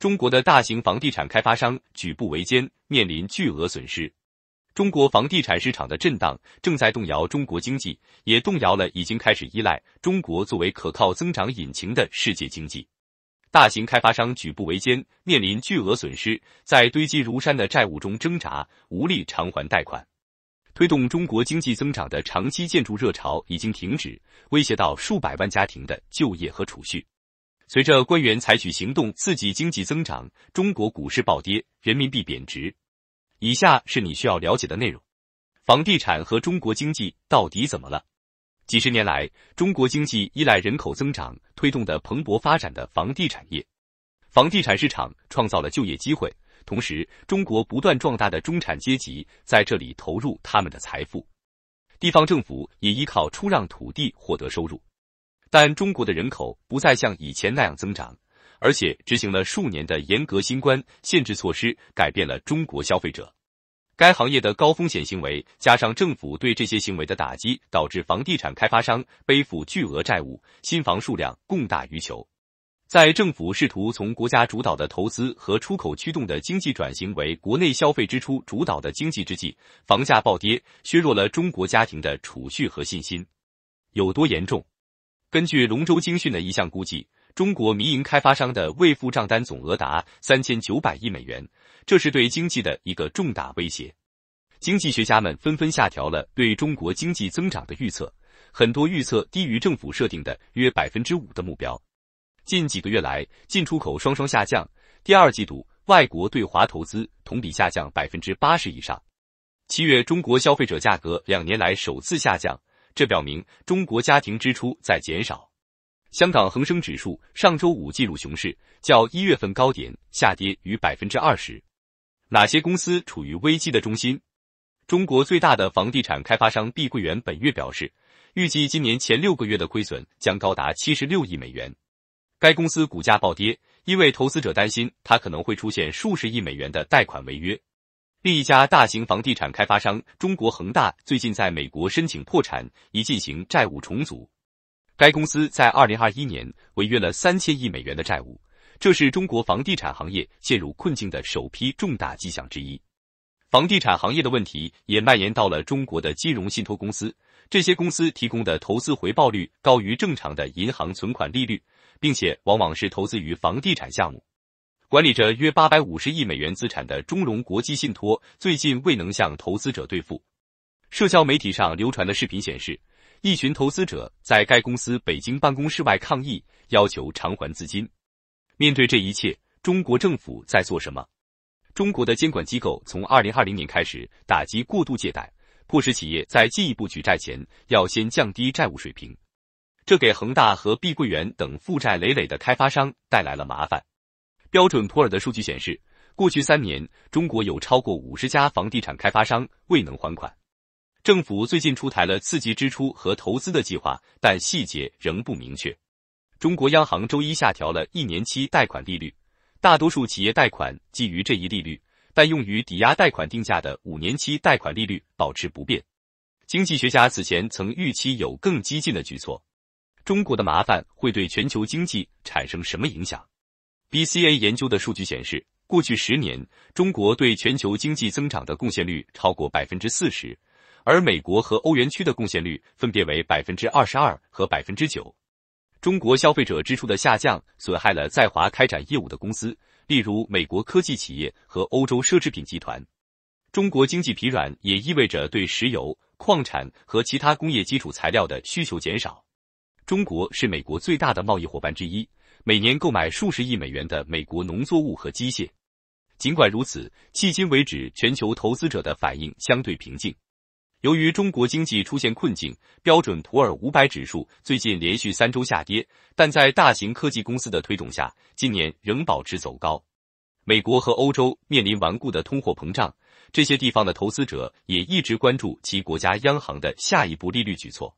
中国的大型房地产开发商举步维艰，面临巨额损失。中国房地产市场的震荡正在动摇中国经济，也动摇了已经开始依赖中国作为可靠增长引擎的世界经济。大型开发商举步维艰，面临巨额损失，在堆积如山的债务中挣扎，无力偿还贷款。推动中国经济增长的长期建筑热潮已经停止，威胁到数百万家庭的就业和储蓄。随着官员采取行动刺激经济增长，中国股市暴跌，人民币贬值。以下是你需要了解的内容：房地产和中国经济到底怎么了？几十年来，中国经济依赖人口增长推动的蓬勃发展的房地产业，房地产市场创造了就业机会，同时中国不断壮大的中产阶级在这里投入他们的财富，地方政府也依靠出让土地获得收入。但中国的人口不再像以前那样增长，而且执行了数年的严格新冠限制措施改变了中国消费者。该行业的高风险行为加上政府对这些行为的打击，导致房地产开发商背负巨额债务，新房数量供大于求。在政府试图从国家主导的投资和出口驱动的经济转型为国内消费支出主导的经济之际，房价暴跌削弱了中国家庭的储蓄和信心。有多严重？根据龙舟精讯的一项估计，中国民营开发商的未付账单总额达三千九百亿美元，这是对经济的一个重大威胁。经济学家们纷纷下调了对中国经济增长的预测，很多预测低于政府设定的约百分之五的目标。近几个月来，进出口双双下降，第二季度外国对华投资同比下降百分之八十以上。七月，中国消费者价格两年来首次下降。这表明中国家庭支出在减少。香港恒生指数上周五进入熊市，较一月份高点下跌逾百分之二十。哪些公司处于危机的中心？中国最大的房地产开发商碧桂园本月表示，预计今年前六个月的亏损将高达七十六亿美元。该公司股价暴跌，因为投资者担心它可能会出现数十亿美元的贷款违约。另一家大型房地产开发商中国恒大最近在美国申请破产，以进行债务重组。该公司在二零二一年违约了三千亿美元的债务，这是中国房地产行业陷入困境的首批重大迹象之一。房地产行业的问题也蔓延到了中国的金融信托公司，这些公司提供的投资回报率高于正常的银行存款利率，并且往往是投资于房地产项目。管理着约八百五十亿美元资产的中融国际信托最近未能向投资者兑付。社交媒体上流传的视频显示，一群投资者在该公司北京办公室外抗议，要求偿还资金。面对这一切，中国政府在做什么？中国的监管机构从二零二零年开始打击过度借贷，迫使企业在进一步举债前要先降低债务水平。这给恒大和碧桂园等负债累累的开发商带来了麻烦。标准普尔的数据显示，过去三年，中国有超过五十家房地产开发商未能还款。政府最近出台了刺激支出和投资的计划，但细节仍不明确。中国央行周一下调了一年期贷款利率，大多数企业贷款基于这一利率，但用于抵押贷款定价的五年期贷款利率保持不变。经济学家此前曾预期有更激进的举措。中国的麻烦会对全球经济产生什么影响？B C A 研究的数据显示，过去十年，中国对全球经济增长的贡献率超过百分之四十，而美国和欧元区的贡献率分别为百分之二十二和百分之九。中国消费者支出的下降损害了在华开展业务的公司，例如美国科技企业和欧洲奢侈品集团。中国经济疲软也意味着对石油、矿产和其他工业基础材料的需求减少。中国是美国最大的贸易伙伴之一，每年购买数十亿美元的美国农作物和机械。尽管如此，迄今为止，全球投资者的反应相对平静。由于中国经济出现困境，标准普尔五百指数最近连续三周下跌，但在大型科技公司的推动下，今年仍保持走高。美国和欧洲面临顽固的通货膨胀，这些地方的投资者也一直关注其国家央行的下一步利率举措。